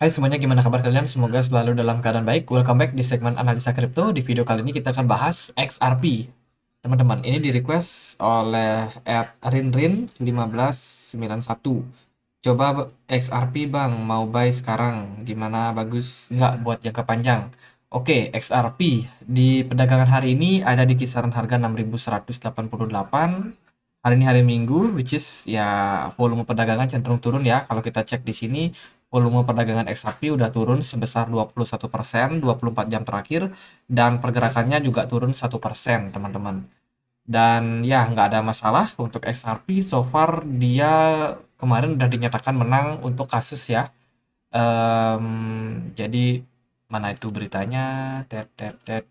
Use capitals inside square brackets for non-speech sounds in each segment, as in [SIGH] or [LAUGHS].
Hai semuanya, gimana kabar kalian? Semoga selalu dalam keadaan baik. Welcome back di segmen analisa kripto. Di video kali ini kita akan bahas XRP. Teman-teman, ini di request oleh at rinrin1591. Coba XRP bang, mau buy sekarang. Gimana bagus nggak buat jangka panjang? Oke, XRP di perdagangan hari ini ada di kisaran harga 6188 hari ini hari Minggu, which is ya volume perdagangan cenderung turun ya. Kalau kita cek di sini volume perdagangan XRP udah turun sebesar 21% 24 jam terakhir dan pergerakannya juga turun 1% teman-teman dan ya nggak ada masalah untuk XRP so far dia kemarin udah dinyatakan menang untuk kasus ya um, jadi mana itu beritanya tet tet tet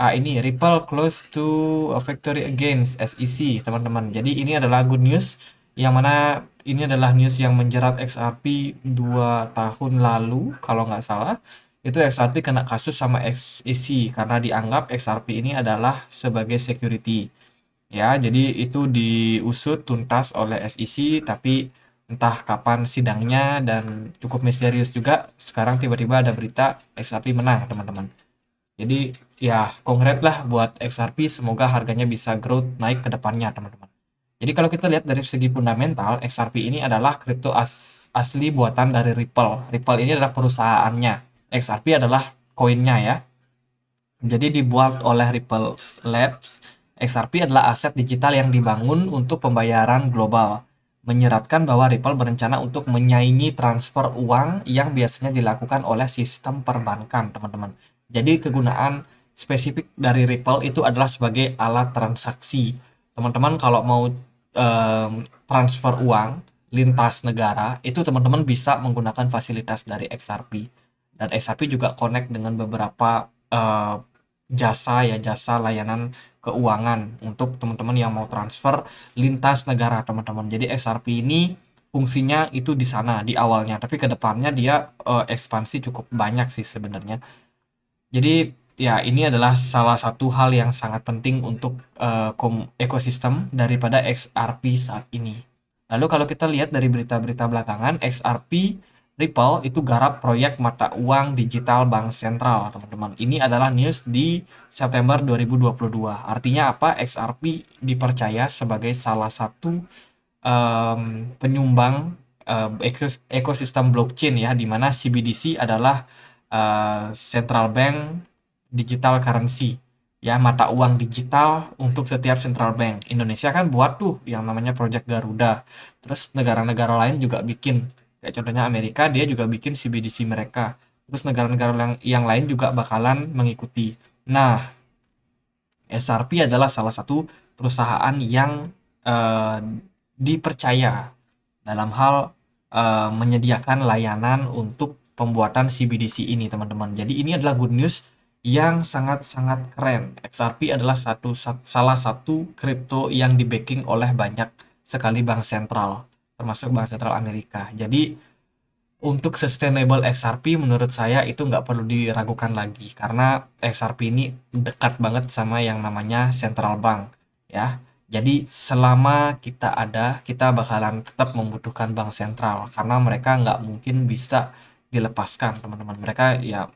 ah ini Ripple close to a factory against SEC teman-teman jadi ini adalah good news yang mana ini adalah news yang menjerat XRP dua tahun lalu kalau nggak salah itu XRP kena kasus sama SEC karena dianggap XRP ini adalah sebagai security ya jadi itu diusut tuntas oleh SEC tapi entah kapan sidangnya dan cukup misterius juga sekarang tiba-tiba ada berita XRP menang teman-teman jadi ya kongret lah buat XRP semoga harganya bisa growth naik ke depannya teman-teman jadi kalau kita lihat dari segi fundamental, XRP ini adalah kripto as asli buatan dari Ripple. Ripple ini adalah perusahaannya. XRP adalah koinnya ya. Jadi dibuat oleh Ripple Labs, XRP adalah aset digital yang dibangun untuk pembayaran global. Menyeratkan bahwa Ripple berencana untuk menyaingi transfer uang yang biasanya dilakukan oleh sistem perbankan, teman-teman. Jadi kegunaan spesifik dari Ripple itu adalah sebagai alat transaksi. Teman-teman kalau mau um, transfer uang lintas negara itu teman-teman bisa menggunakan fasilitas dari XRP dan XRP juga connect dengan beberapa uh, jasa ya jasa layanan keuangan untuk teman-teman yang mau transfer lintas negara teman-teman jadi XRP ini fungsinya itu di sana di awalnya tapi kedepannya dia uh, ekspansi cukup banyak sih sebenarnya jadi ya ini adalah salah satu hal yang sangat penting untuk uh, ekosistem daripada XRP saat ini. Lalu kalau kita lihat dari berita-berita belakangan, XRP Ripple itu garap proyek mata uang digital bank sentral, teman-teman. Ini adalah news di September 2022. Artinya apa? XRP dipercaya sebagai salah satu um, penyumbang eh, ekosistem blockchain ya, di mana CBDC adalah uh, central bank digital currency ya mata uang digital untuk setiap central bank. Indonesia kan buat tuh yang namanya Project Garuda. Terus negara-negara lain juga bikin. Kayak contohnya Amerika dia juga bikin CBDC mereka. Terus negara-negara yang, lain juga bakalan mengikuti. Nah, SRP adalah salah satu perusahaan yang eh, dipercaya dalam hal eh, menyediakan layanan untuk pembuatan CBDC ini, teman-teman. Jadi ini adalah good news yang sangat-sangat keren. XRP adalah satu salah satu kripto yang di backing oleh banyak sekali bank sentral, termasuk bank sentral Amerika. Jadi untuk sustainable XRP menurut saya itu nggak perlu diragukan lagi karena XRP ini dekat banget sama yang namanya central bank, ya. Jadi selama kita ada, kita bakalan tetap membutuhkan bank sentral karena mereka nggak mungkin bisa dilepaskan teman-teman. Mereka ya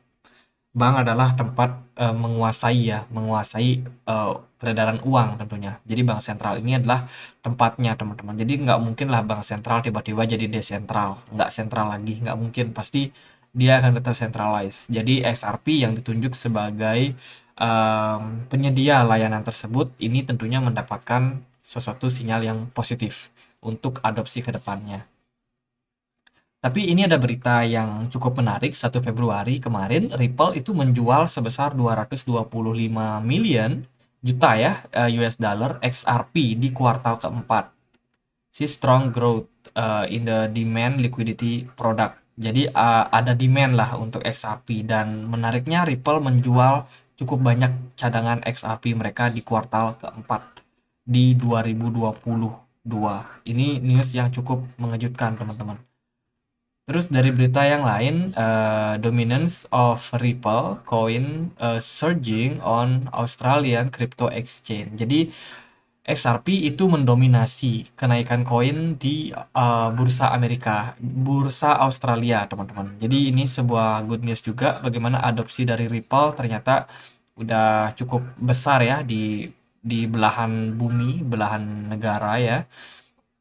bank adalah tempat uh, menguasai ya, menguasai uh, peredaran uang tentunya. Jadi bank sentral ini adalah tempatnya teman-teman. Jadi nggak mungkin lah bank sentral tiba-tiba jadi desentral, nggak sentral lagi, nggak mungkin. Pasti dia akan tetap centralized. Jadi XRP yang ditunjuk sebagai um, penyedia layanan tersebut ini tentunya mendapatkan sesuatu sinyal yang positif untuk adopsi kedepannya. Tapi ini ada berita yang cukup menarik, 1 Februari kemarin Ripple itu menjual sebesar 225 million juta ya eh, US dollar XRP di kuartal keempat. Si strong growth uh, in the demand liquidity product. Jadi uh, ada demand lah untuk XRP dan menariknya Ripple menjual cukup banyak cadangan XRP mereka di kuartal keempat di 2022. Ini news yang cukup mengejutkan teman-teman. Terus dari berita yang lain, uh, dominance of Ripple coin uh, surging on Australian crypto exchange. Jadi XRP itu mendominasi kenaikan koin di uh, bursa Amerika, bursa Australia, teman-teman. Jadi ini sebuah good news juga bagaimana adopsi dari Ripple ternyata udah cukup besar ya di di belahan bumi, belahan negara ya.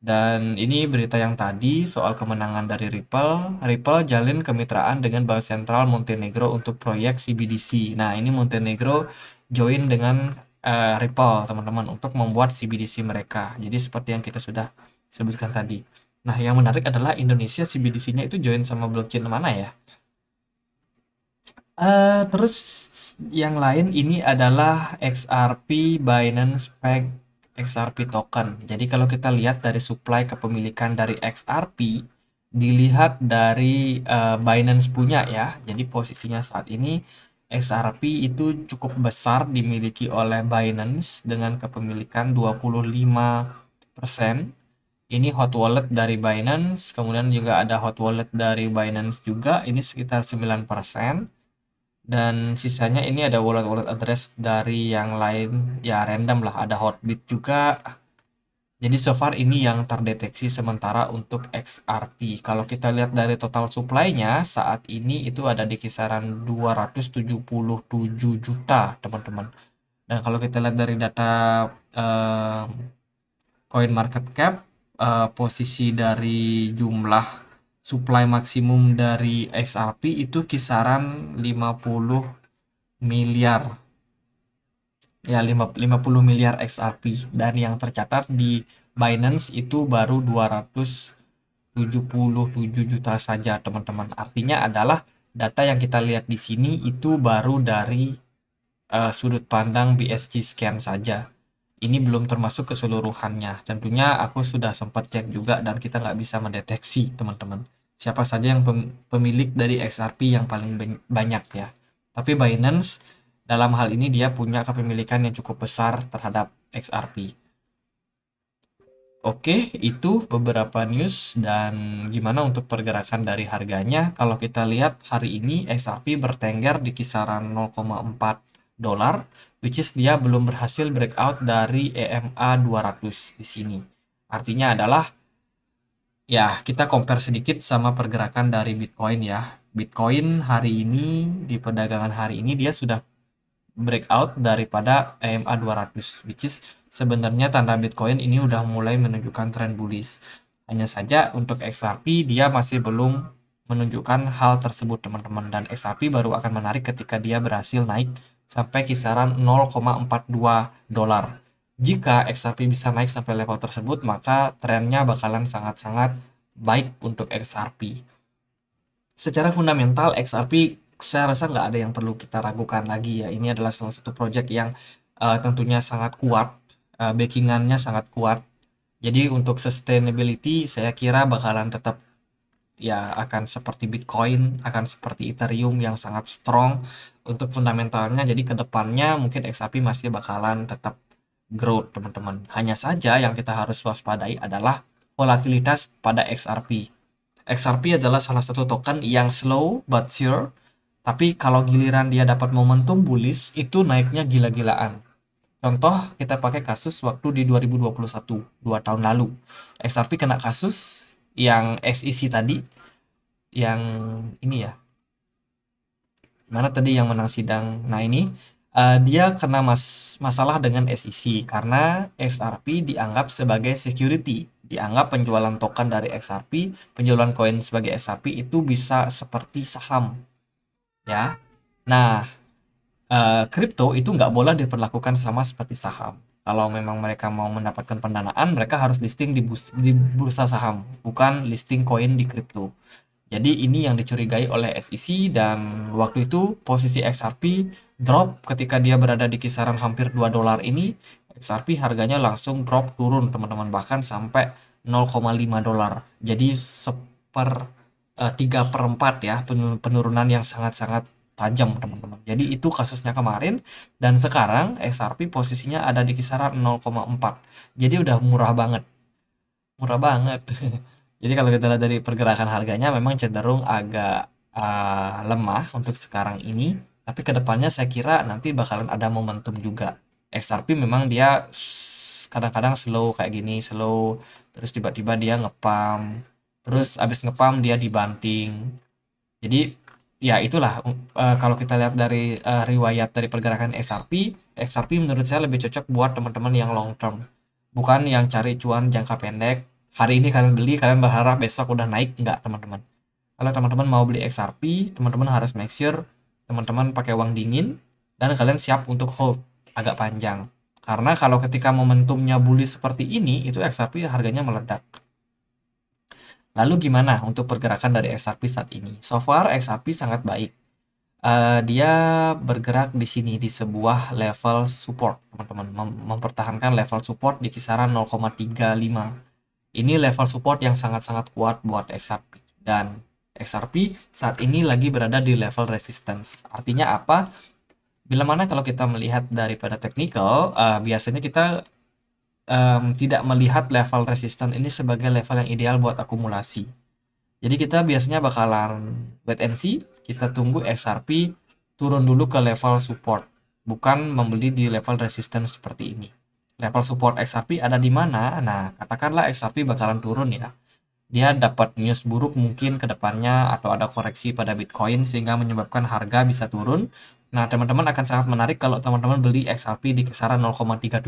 Dan ini berita yang tadi soal kemenangan dari Ripple. Ripple jalin kemitraan dengan Bank Sentral Montenegro untuk proyek CBDC. Nah, ini Montenegro join dengan uh, Ripple, teman-teman, untuk membuat CBDC mereka. Jadi seperti yang kita sudah sebutkan tadi. Nah, yang menarik adalah Indonesia CBDC-nya itu join sama blockchain mana ya? Uh, terus yang lain ini adalah XRP, Binance, Peg, XRP token. Jadi kalau kita lihat dari supply kepemilikan dari XRP dilihat dari uh, Binance punya ya. Jadi posisinya saat ini XRP itu cukup besar dimiliki oleh Binance dengan kepemilikan 25%. Ini hot wallet dari Binance, kemudian juga ada hot wallet dari Binance juga, ini sekitar persen dan sisanya ini ada wallet-wallet address dari yang lain ya random lah ada hotbit juga jadi so far ini yang terdeteksi sementara untuk XRP kalau kita lihat dari total supply-nya saat ini itu ada di kisaran 277 juta teman-teman dan kalau kita lihat dari data eh, coin market cap eh, posisi dari jumlah supply maksimum dari XRP itu kisaran 50 miliar ya 50 miliar XRP dan yang tercatat di Binance itu baru 277 juta saja teman-teman artinya adalah data yang kita lihat di sini itu baru dari uh, sudut pandang BSC scan saja ini belum termasuk keseluruhannya. Tentunya aku sudah sempat cek juga dan kita nggak bisa mendeteksi teman-teman siapa saja yang pemilik dari XRP yang paling banyak ya. Tapi Binance dalam hal ini dia punya kepemilikan yang cukup besar terhadap XRP. Oke, itu beberapa news dan gimana untuk pergerakan dari harganya. Kalau kita lihat hari ini XRP bertengger di kisaran dolar which is dia belum berhasil breakout dari EMA 200 di sini. Artinya adalah ya kita compare sedikit sama pergerakan dari Bitcoin ya. Bitcoin hari ini di perdagangan hari ini dia sudah breakout daripada EMA 200 which is sebenarnya tanda Bitcoin ini udah mulai menunjukkan tren bullish. Hanya saja untuk XRP dia masih belum menunjukkan hal tersebut teman-teman dan XRP baru akan menarik ketika dia berhasil naik sampai kisaran 0,42 dolar. Jika XRP bisa naik sampai level tersebut, maka trennya bakalan sangat-sangat baik untuk XRP. Secara fundamental, XRP saya rasa nggak ada yang perlu kita ragukan lagi ya. Ini adalah salah satu project yang uh, tentunya sangat kuat, uh, backingannya sangat kuat. Jadi untuk sustainability, saya kira bakalan tetap ya akan seperti Bitcoin, akan seperti Ethereum yang sangat strong untuk fundamentalnya. Jadi kedepannya mungkin XRP masih bakalan tetap growth, teman-teman. Hanya saja yang kita harus waspadai adalah volatilitas pada XRP. XRP adalah salah satu token yang slow but sure, tapi kalau giliran dia dapat momentum bullish, itu naiknya gila-gilaan. Contoh, kita pakai kasus waktu di 2021, 2 tahun lalu. XRP kena kasus, yang XEC tadi yang ini ya mana tadi yang menang sidang nah ini uh, dia kena mas masalah dengan SEC karena XRP dianggap sebagai security dianggap penjualan token dari XRP penjualan koin sebagai XRP itu bisa seperti saham ya nah kripto eh, uh, itu nggak boleh diperlakukan sama seperti saham kalau memang mereka mau mendapatkan pendanaan mereka harus listing di, bus, di bursa saham bukan listing koin di kripto jadi ini yang dicurigai oleh SEC dan waktu itu posisi XRP drop ketika dia berada di kisaran hampir 2 dolar ini XRP harganya langsung drop turun teman-teman bahkan sampai 0,5 dolar jadi seper eh, tiga uh, per empat ya penurunan yang sangat-sangat tajam teman-teman. Jadi itu kasusnya kemarin dan sekarang XRP posisinya ada di kisaran 0,4. Jadi udah murah banget. Murah banget. [LAUGHS] Jadi kalau kita lihat dari pergerakan harganya memang cenderung agak uh, lemah untuk sekarang ini, tapi kedepannya saya kira nanti bakalan ada momentum juga. XRP memang dia kadang-kadang slow kayak gini, slow terus tiba-tiba dia ngepam, terus abis ngepam dia dibanting. Jadi ya itulah uh, kalau kita lihat dari uh, riwayat dari pergerakan SRP, XRP menurut saya lebih cocok buat teman-teman yang long term, bukan yang cari cuan jangka pendek. Hari ini kalian beli, kalian berharap besok udah naik, enggak teman-teman. Kalau teman-teman mau beli XRP, teman-teman harus make sure teman-teman pakai uang dingin dan kalian siap untuk hold agak panjang. Karena kalau ketika momentumnya bullish seperti ini, itu XRP harganya meledak Lalu gimana untuk pergerakan dari XRP saat ini? So far XRP sangat baik. Uh, dia bergerak di sini di sebuah level support, teman-teman, Mem mempertahankan level support di kisaran 0,35. Ini level support yang sangat-sangat kuat buat XRP dan XRP saat ini lagi berada di level resistance. Artinya apa? Bila mana kalau kita melihat daripada technical, uh, biasanya kita um, tidak melihat level resisten ini sebagai level yang ideal buat akumulasi. Jadi kita biasanya bakalan wait and see, kita tunggu XRP turun dulu ke level support, bukan membeli di level resistance seperti ini. Level support XRP ada di mana? Nah, katakanlah XRP bakalan turun ya. Dia dapat news buruk mungkin ke depannya atau ada koreksi pada Bitcoin sehingga menyebabkan harga bisa turun. Nah, teman-teman akan sangat menarik kalau teman-teman beli XRP di kisaran 0,37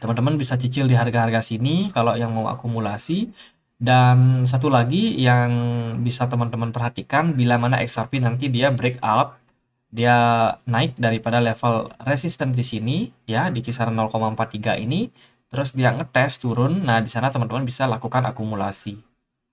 teman-teman bisa cicil di harga-harga sini kalau yang mau akumulasi dan satu lagi yang bisa teman-teman perhatikan bila mana XRP nanti dia break up dia naik daripada level resisten di sini ya di kisaran 0,43 ini terus dia ngetes turun nah di sana teman-teman bisa lakukan akumulasi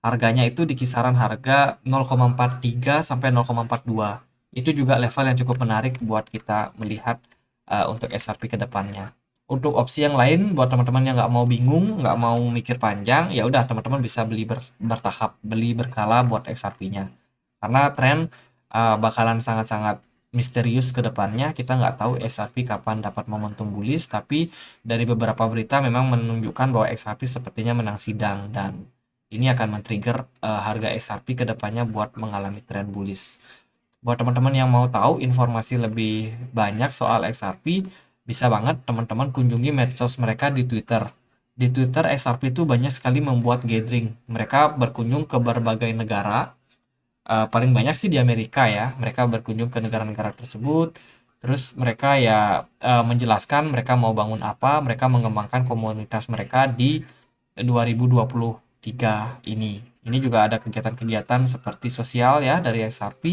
harganya itu di kisaran harga 0,43 sampai 0,42 itu juga level yang cukup menarik buat kita melihat uh, untuk SRP kedepannya depannya untuk opsi yang lain buat teman-teman yang nggak mau bingung, nggak mau mikir panjang, ya udah teman-teman bisa beli ber, bertahap, beli berkala buat XRP-nya. Karena tren uh, bakalan sangat-sangat misterius ke depannya, kita nggak tahu XRP kapan dapat momentum bullish, tapi dari beberapa berita memang menunjukkan bahwa XRP sepertinya menang sidang dan ini akan men-trigger uh, harga XRP ke depannya buat mengalami tren bullish. Buat teman-teman yang mau tahu informasi lebih banyak soal XRP, bisa banget teman-teman kunjungi medsos mereka di Twitter. Di Twitter, srp itu banyak sekali membuat gathering. Mereka berkunjung ke berbagai negara, e, paling banyak sih di Amerika ya. Mereka berkunjung ke negara-negara tersebut, terus mereka ya e, menjelaskan mereka mau bangun apa, mereka mengembangkan komunitas mereka di 2023 ini. Ini juga ada kegiatan-kegiatan seperti sosial ya dari srp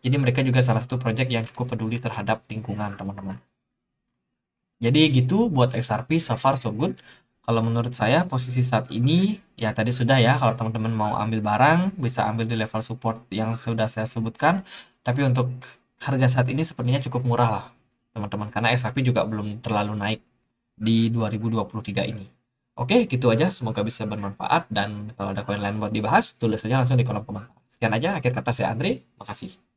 Jadi mereka juga salah satu proyek yang cukup peduli terhadap lingkungan teman-teman. Jadi gitu buat XRP so far so good. Kalau menurut saya posisi saat ini ya tadi sudah ya kalau teman-teman mau ambil barang bisa ambil di level support yang sudah saya sebutkan. Tapi untuk harga saat ini sepertinya cukup murah lah teman-teman karena XRP juga belum terlalu naik di 2023 ini. Oke, gitu aja. Semoga bisa bermanfaat dan kalau ada koin lain buat dibahas, tulis saja langsung di kolom komentar. Sekian aja, akhir kata saya Terima Makasih.